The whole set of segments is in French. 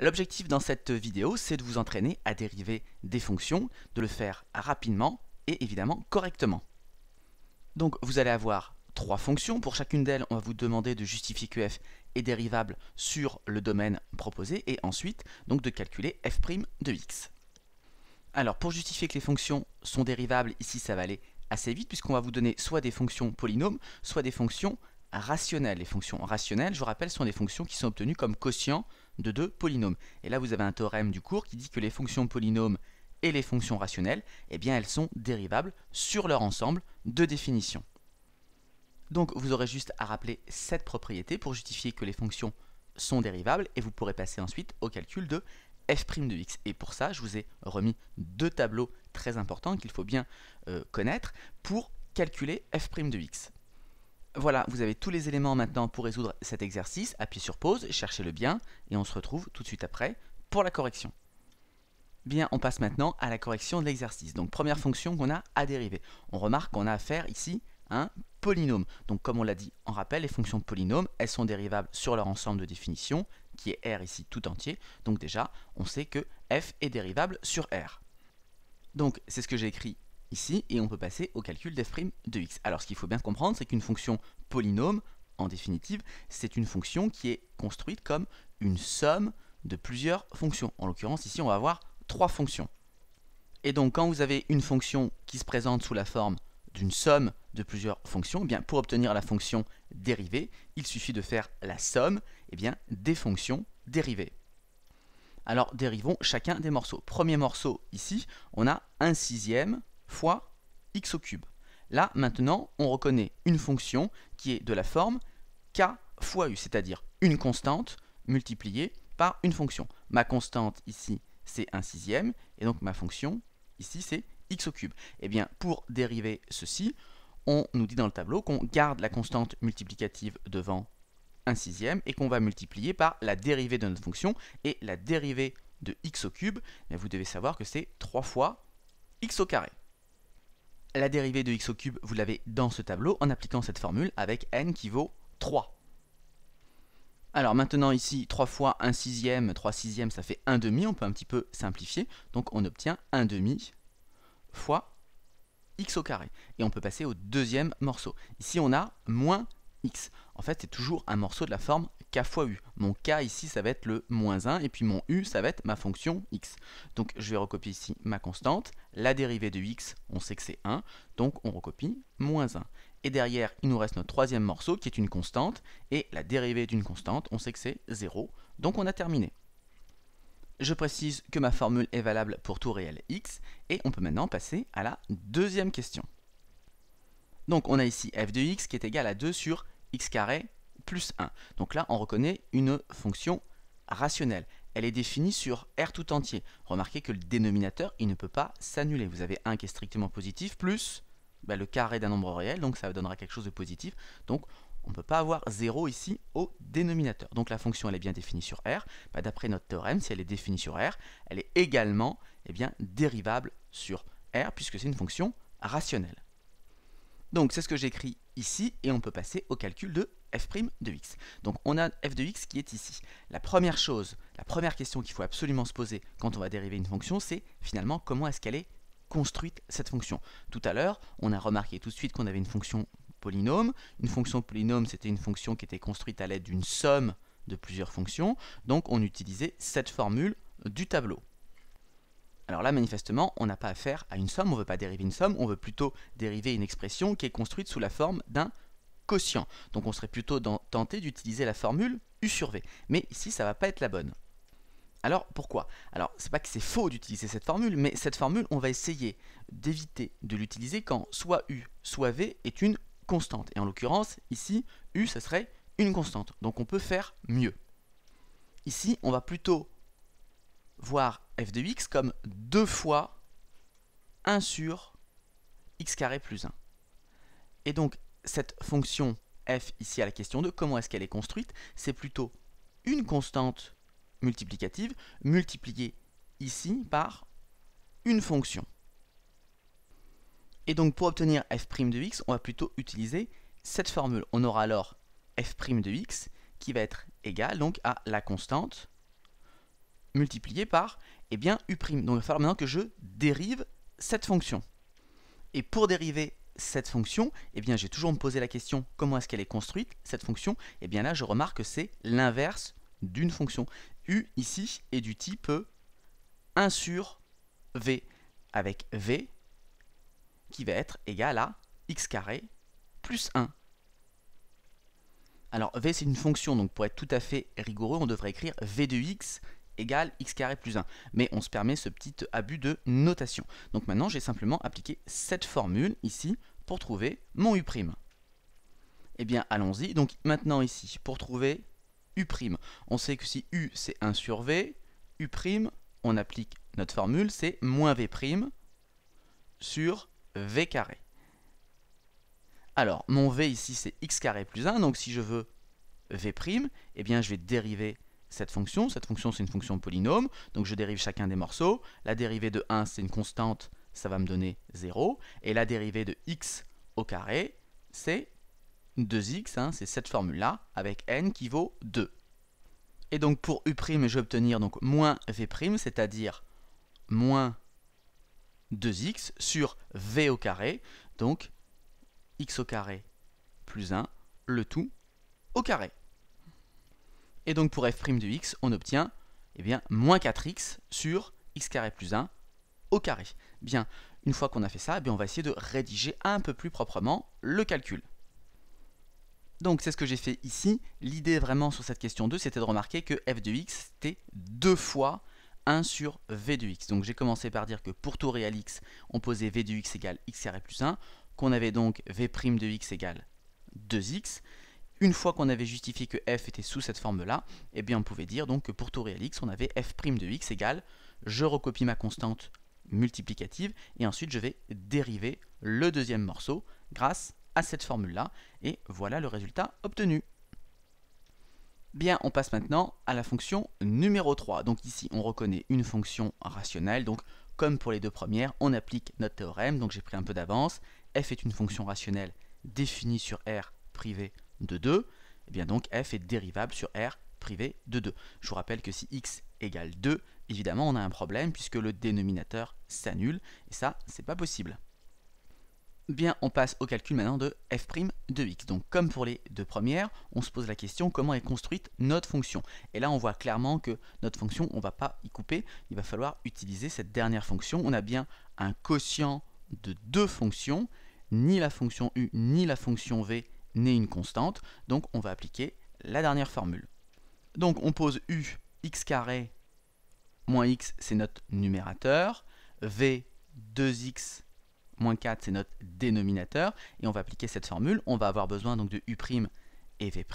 L'objectif dans cette vidéo, c'est de vous entraîner à dériver des fonctions, de le faire rapidement et évidemment correctement. Donc vous allez avoir trois fonctions. Pour chacune d'elles, on va vous demander de justifier que f est dérivable sur le domaine proposé et ensuite donc de calculer f' de x. Alors pour justifier que les fonctions sont dérivables, ici ça va aller assez vite puisqu'on va vous donner soit des fonctions polynômes, soit des fonctions rationnelles. Les fonctions rationnelles, je vous rappelle, sont des fonctions qui sont obtenues comme quotient de deux polynômes. Et là, vous avez un théorème du cours qui dit que les fonctions polynômes et les fonctions rationnelles, eh bien, elles sont dérivables sur leur ensemble de définition. Donc, vous aurez juste à rappeler cette propriété pour justifier que les fonctions sont dérivables et vous pourrez passer ensuite au calcul de f' de x. Et pour ça, je vous ai remis deux tableaux très importants qu'il faut bien euh, connaître pour calculer f' de x. Voilà, vous avez tous les éléments maintenant pour résoudre cet exercice. Appuyez sur pause, cherchez le bien et on se retrouve tout de suite après pour la correction. Bien, on passe maintenant à la correction de l'exercice. Donc première fonction qu'on a à dériver. On remarque qu'on a affaire ici à un polynôme. Donc comme on l'a dit en rappel, les fonctions de polynômes, elles sont dérivables sur leur ensemble de définition, qui est R ici tout entier. Donc déjà, on sait que f est dérivable sur R. Donc c'est ce que j'ai écrit ici et on peut passer au calcul f' de x. Alors ce qu'il faut bien comprendre, c'est qu'une fonction polynôme, en définitive, c'est une fonction qui est construite comme une somme de plusieurs fonctions. En l'occurrence, ici, on va avoir trois fonctions. Et donc, quand vous avez une fonction qui se présente sous la forme d'une somme de plusieurs fonctions, eh bien, pour obtenir la fonction dérivée, il suffit de faire la somme eh bien, des fonctions dérivées. Alors, dérivons chacun des morceaux. Premier morceau, ici, on a un sixième fois x au cube. Là, maintenant, on reconnaît une fonction qui est de la forme k fois u, c'est-à-dire une constante multipliée par une fonction. Ma constante ici, c'est 1 sixième, et donc ma fonction ici, c'est x au cube. Et eh bien, pour dériver ceci, on nous dit dans le tableau qu'on garde la constante multiplicative devant 1 sixième et qu'on va multiplier par la dérivée de notre fonction. Et la dérivée de x au cube, eh vous devez savoir que c'est 3 fois x au carré la dérivée de x au cube, vous l'avez dans ce tableau en appliquant cette formule avec n qui vaut 3. Alors maintenant ici, 3 fois 1 sixième, 3 sixièmes ça fait 1 demi, on peut un petit peu simplifier. Donc on obtient 1 demi fois x au carré. Et on peut passer au deuxième morceau. Ici on a moins x. En fait c'est toujours un morceau de la forme k fois u. Mon k ici, ça va être le moins 1, et puis mon u, ça va être ma fonction x. Donc je vais recopier ici ma constante, la dérivée de x, on sait que c'est 1, donc on recopie moins 1. Et derrière, il nous reste notre troisième morceau qui est une constante, et la dérivée d'une constante, on sait que c'est 0, donc on a terminé. Je précise que ma formule est valable pour tout réel x, et on peut maintenant passer à la deuxième question. Donc on a ici f de x qui est égal à 2 sur x carré plus 1. Donc là, on reconnaît une fonction rationnelle. Elle est définie sur R tout entier. Remarquez que le dénominateur, il ne peut pas s'annuler. Vous avez 1 qui est strictement positif, plus bah, le carré d'un nombre réel, donc ça donnera quelque chose de positif. Donc on ne peut pas avoir 0 ici au dénominateur. Donc la fonction elle est bien définie sur R. Bah, d'après notre théorème, si elle est définie sur R, elle est également eh bien, dérivable sur R, puisque c'est une fonction rationnelle. Donc c'est ce que j'écris ici, et on peut passer au calcul de f' de x. Donc on a f de x qui est ici. La première chose, la première question qu'il faut absolument se poser quand on va dériver une fonction, c'est finalement comment est-ce qu'elle est construite cette fonction. Tout à l'heure, on a remarqué tout de suite qu'on avait une fonction polynôme. Une fonction polynôme, c'était une fonction qui était construite à l'aide d'une somme de plusieurs fonctions. Donc on utilisait cette formule du tableau. Alors là, manifestement, on n'a pas affaire à une somme, on ne veut pas dériver une somme, on veut plutôt dériver une expression qui est construite sous la forme d'un quotient. Donc on serait plutôt tenté d'utiliser la formule U sur V. Mais ici, ça ne va pas être la bonne. Alors pourquoi Alors c'est pas que c'est faux d'utiliser cette formule, mais cette formule on va essayer d'éviter de l'utiliser quand soit U soit V est une constante. Et en l'occurrence ici U ça serait une constante. Donc on peut faire mieux. Ici on va plutôt voir f de x comme 2 fois 1 sur x carré plus 1. Et donc cette fonction f ici à la question de comment est-ce qu'elle est construite C'est plutôt une constante multiplicative multipliée ici par une fonction. Et donc pour obtenir f' de x, on va plutôt utiliser cette formule. On aura alors f' de x qui va être égal donc à la constante multipliée par eh bien, u'. Donc il va falloir maintenant que je dérive cette fonction. Et pour dériver cette fonction, eh bien j'ai toujours me posé la question comment est-ce qu'elle est construite, cette fonction, eh bien là je remarque que c'est l'inverse d'une fonction. U ici est du type 1 sur V, avec V qui va être égal à x carré plus 1. Alors v c'est une fonction, donc pour être tout à fait rigoureux, on devrait écrire v de x égale x carré plus 1. Mais on se permet ce petit abus de notation. Donc maintenant, j'ai simplement appliqué cette formule ici pour trouver mon u'. Eh bien, allons-y. Donc maintenant ici, pour trouver u', on sait que si u c'est 1 sur v, u', on applique notre formule, c'est moins v' sur v carré. Alors, mon v ici, c'est x carré plus 1, donc si je veux v', eh bien je vais dériver cette fonction. Cette fonction, c'est une fonction polynôme, donc je dérive chacun des morceaux. La dérivée de 1, c'est une constante, ça va me donner 0. Et la dérivée de x au carré, c'est 2x, hein. c'est cette formule-là, avec n qui vaut 2. Et donc pour u', je vais obtenir donc moins v', c'est-à-dire moins 2x sur v au carré, donc x au carré plus 1, le tout au carré. Et donc pour f' de x, on obtient eh bien, moins 4x sur x carré plus 1 au carré. Bien, une fois qu'on a fait ça, eh on va essayer de rédiger un peu plus proprement le calcul. Donc c'est ce que j'ai fait ici. L'idée vraiment sur cette question 2, c'était de remarquer que f de x, était 2 fois 1 sur v de x. Donc j'ai commencé par dire que pour tout réel x, on posait v de x égale x carré plus 1, qu'on avait donc v' de x égale 2x, une fois qu'on avait justifié que f était sous cette forme-là, eh bien on pouvait dire donc que pour tout réel x, on avait f' de x égale, je recopie ma constante multiplicative, et ensuite je vais dériver le deuxième morceau grâce à cette formule-là, et voilà le résultat obtenu. Bien, on passe maintenant à la fonction numéro 3. Donc ici, on reconnaît une fonction rationnelle, donc comme pour les deux premières, on applique notre théorème, donc j'ai pris un peu d'avance. f est une fonction rationnelle définie sur R privé de 2, et eh bien donc f est dérivable sur r privé de 2. Je vous rappelle que si x égale 2, évidemment on a un problème puisque le dénominateur s'annule, et ça c'est pas possible. Bien, on passe au calcul maintenant de f' de x. Donc comme pour les deux premières, on se pose la question comment est construite notre fonction. Et là on voit clairement que notre fonction, on va pas y couper, il va falloir utiliser cette dernière fonction. On a bien un quotient de deux fonctions, ni la fonction u ni la fonction v n'est une constante, donc on va appliquer la dernière formule. Donc on pose U, x carré moins x, c'est notre numérateur, V, 2x moins 4, c'est notre dénominateur, et on va appliquer cette formule. On va avoir besoin donc de U' et V'.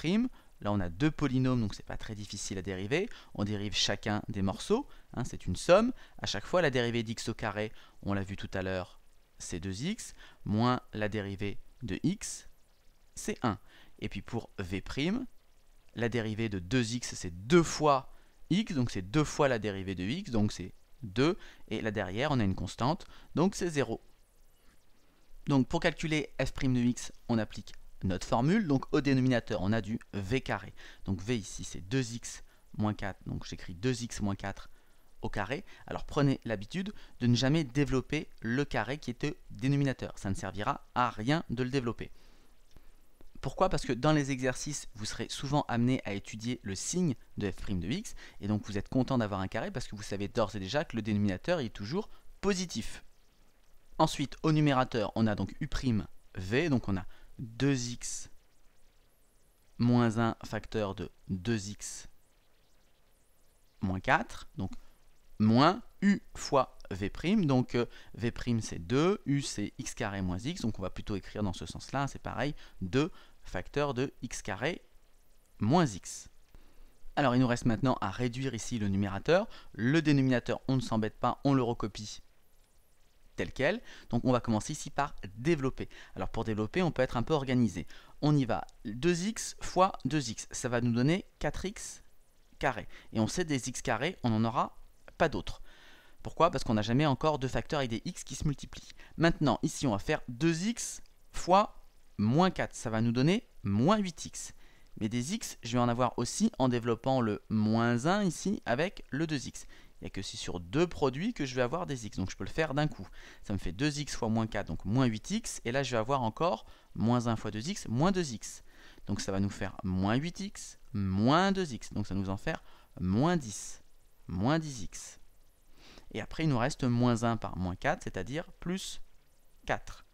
Là, on a deux polynômes, donc c'est pas très difficile à dériver. On dérive chacun des morceaux, hein, c'est une somme. À chaque fois, la dérivée d'x au carré, on l'a vu tout à l'heure, c'est 2x, moins la dérivée de x, c'est 1. Et puis pour v', la dérivée de 2x, c'est 2 fois x, donc c'est 2 fois la dérivée de x, donc c'est 2. Et là derrière, on a une constante, donc c'est 0. Donc pour calculer f' de x, on applique notre formule. Donc au dénominateur, on a du v carré. Donc v ici, c'est 2x moins 4. Donc j'écris 2x moins 4 au carré. Alors prenez l'habitude de ne jamais développer le carré qui est au dénominateur. Ça ne servira à rien de le développer. Pourquoi Parce que dans les exercices, vous serez souvent amené à étudier le signe de f' de x, et donc vous êtes content d'avoir un carré parce que vous savez d'ores et déjà que le dénominateur est toujours positif. Ensuite, au numérateur, on a donc u'v, donc on a 2x moins 1 facteur de 2x moins 4, donc moins u fois v', donc euh, v' c'est 2, u c'est x carré moins x, donc on va plutôt écrire dans ce sens-là, c'est pareil, 2 facteur de x carré moins x. Alors il nous reste maintenant à réduire ici le numérateur. Le dénominateur, on ne s'embête pas, on le recopie tel quel. Donc on va commencer ici par développer. Alors pour développer, on peut être un peu organisé. On y va 2x fois 2x, ça va nous donner 4x carré. Et on sait des x carrés, on n'en aura pas d'autres. Pourquoi Parce qu'on n'a jamais encore deux facteurs avec des x qui se multiplient. Maintenant, ici, on va faire 2x fois moins 4, ça va nous donner moins 8x. Mais des x, je vais en avoir aussi en développant le moins 1 ici avec le 2x. Il n'y a que si sur deux produits que je vais avoir des x. Donc je peux le faire d'un coup. Ça me fait 2x fois moins 4, donc moins 8x. Et là, je vais avoir encore moins 1 fois 2x, moins 2x. Donc ça va nous faire moins 8x, moins 2x. Donc ça nous en fait moins 10, moins 10x. Et après, il nous reste moins 1 par moins 4, c'est-à-dire plus 4.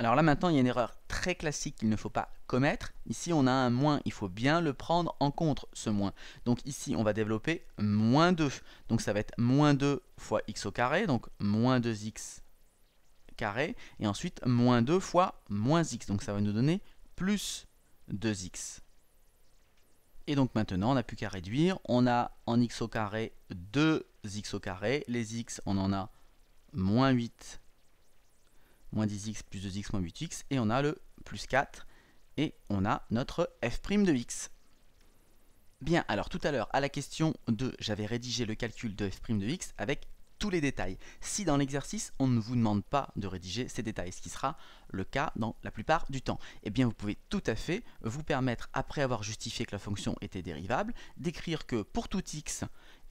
Alors là maintenant, il y a une erreur très classique qu'il ne faut pas commettre. Ici, on a un moins, il faut bien le prendre en compte, ce moins. Donc ici, on va développer moins 2. Donc ça va être moins 2 fois x au carré, donc moins 2x carré, et ensuite moins 2 fois moins x. Donc ça va nous donner plus 2x. Et donc maintenant, on n'a plus qu'à réduire. On a en x au carré 2x au carré. Les x, on en a moins 8 moins 10x plus 2x moins 8x, et on a le plus 4, et on a notre f' de x. Bien, alors tout à l'heure, à la question 2, j'avais rédigé le calcul de f' de x avec tous les détails. Si dans l'exercice, on ne vous demande pas de rédiger ces détails, ce qui sera le cas dans la plupart du temps, eh bien vous pouvez tout à fait vous permettre, après avoir justifié que la fonction était dérivable, d'écrire que pour tout x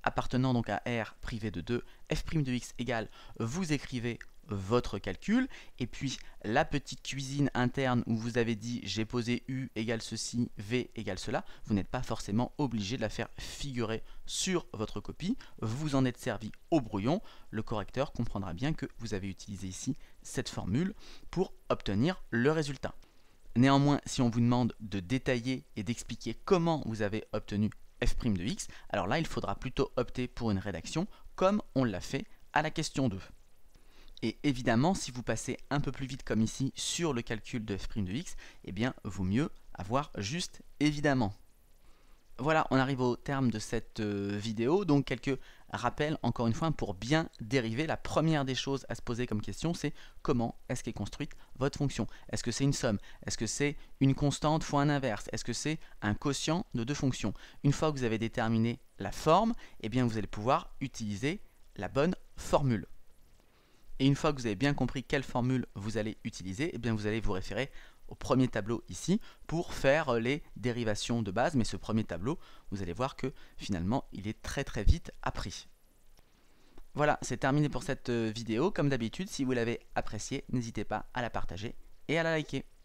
appartenant donc à R privé de 2, f' de x égale, vous écrivez votre calcul. Et puis la petite cuisine interne où vous avez dit j'ai posé U égale ceci, V égale cela, vous n'êtes pas forcément obligé de la faire figurer sur votre copie. Vous en êtes servi au brouillon. Le correcteur comprendra bien que vous avez utilisé ici cette formule pour obtenir le résultat. Néanmoins, si on vous demande de détailler et d'expliquer comment vous avez obtenu f' de x, alors là, il faudra plutôt opter pour une rédaction comme on l'a fait à la question 2. Et évidemment, si vous passez un peu plus vite comme ici sur le calcul de f' de x, eh bien, vaut mieux avoir juste évidemment. Voilà, on arrive au terme de cette euh, vidéo. Donc quelques rappels, encore une fois, pour bien dériver. La première des choses à se poser comme question, c'est comment est-ce qu'est construite votre fonction Est-ce que c'est une somme Est-ce que c'est une constante fois un inverse Est-ce que c'est un quotient de deux fonctions Une fois que vous avez déterminé la forme, eh bien vous allez pouvoir utiliser la bonne formule. Et une fois que vous avez bien compris quelle formule vous allez utiliser, eh bien vous allez vous référer au premier tableau ici pour faire euh, les dérivations de base. Mais ce premier tableau, vous allez voir que finalement, il est très très vite appris. Voilà, c'est terminé pour cette euh, vidéo. Comme d'habitude, si vous l'avez appréciée, n'hésitez pas à la partager et à la liker.